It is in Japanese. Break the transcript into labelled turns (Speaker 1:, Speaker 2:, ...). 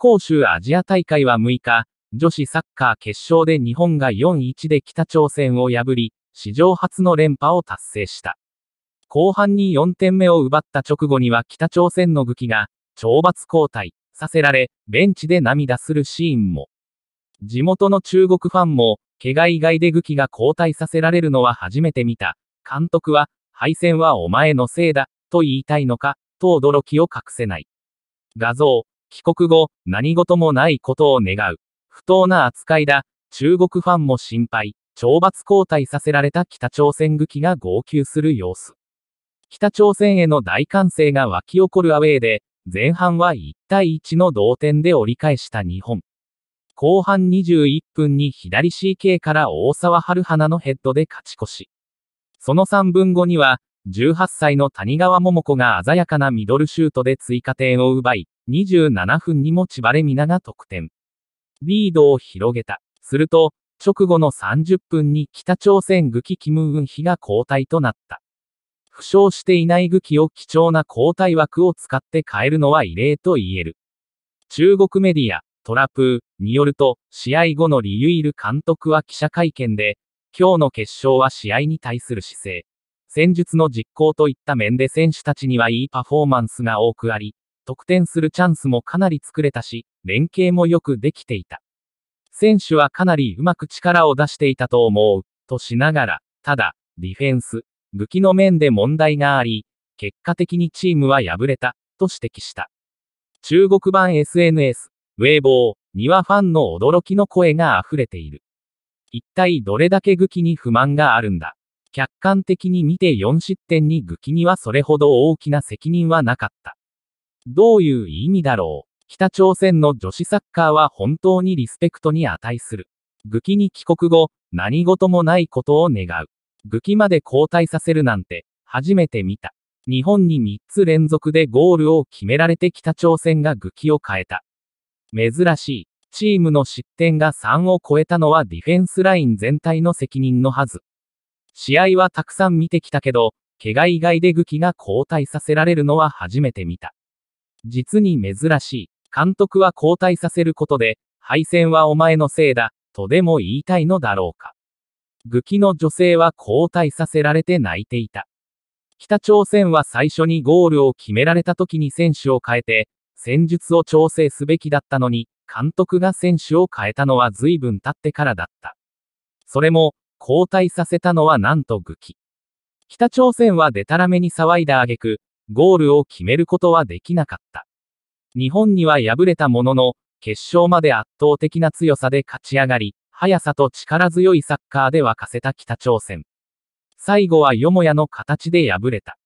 Speaker 1: 杭州アジア大会は6日、女子サッカー決勝で日本が4-1で北朝鮮を破り、史上初の連覇を達成した。後半に4点目を奪った直後には北朝鮮の武器が、懲罰交代させられ、ベンチで涙するシーンも。地元の中国ファンも、怪我以外で武器が交代させられるのは初めて見た。監督は、敗戦はお前のせいだ、と言いたいのか、と驚きを隠せない。画像、帰国後、何事もないことを願う。不当な扱いだ。中国ファンも心配。懲罰交代させられた北朝鮮武器が号泣する様子。北朝鮮への大歓声が沸き起こるアウェーで、前半は1対1の同点で折り返した日本。後半21分に左 CK から大沢春花のヘッドで勝ち越し。その3分後には、18歳の谷川桃子が鮮やかなミドルシュートで追加点を奪い、27分にも千葉レミナが得点。リードを広げた。すると、直後の30分に北朝鮮グキキムウンヒが交代となった。負傷していないグキを貴重な交代枠を使って変えるのは異例と言える。中国メディア、トラプーによると、試合後のリユイル監督は記者会見で、今日の決勝は試合に対する姿勢、戦術の実行といった面で選手たちにはいいパフォーマンスが多くあり、得点するチャンスもかなり作れたし、連携もよくできていた。選手はかなりうまく力を出していたと思う、としながら、ただ、ディフェンス、武器の面で問題があり、結果的にチームは敗れた、と指摘した。中国版 SNS、ウェイボーにはファンの驚きの声が溢れている。一体どれだけ武器に不満があるんだ客観的に見て4失点に武器にはそれほど大きな責任はなかった。どういう意味だろう北朝鮮の女子サッカーは本当にリスペクトに値する。武器に帰国後、何事もないことを願う。武器まで交代させるなんて、初めて見た。日本に3つ連続でゴールを決められて北朝鮮が武器を変えた。珍しい。チームの失点が3を超えたのはディフェンスライン全体の責任のはず。試合はたくさん見てきたけど、怪我以外でグキが交代させられるのは初めて見た。実に珍しい。監督は交代させることで、敗戦はお前のせいだ、とでも言いたいのだろうか。グキの女性は交代させられて泣いていた。北朝鮮は最初にゴールを決められた時に選手を変えて、戦術を調整すべきだったのに、監督が選手を変えたのは随分経ってからだった。それも、後退させたのはなんと愚機。北朝鮮はデタラメに騒いだ挙句、ゴールを決めることはできなかった。日本には敗れたものの、決勝まで圧倒的な強さで勝ち上がり、速さと力強いサッカーで沸かせた北朝鮮。最後はよもやの形で敗れた。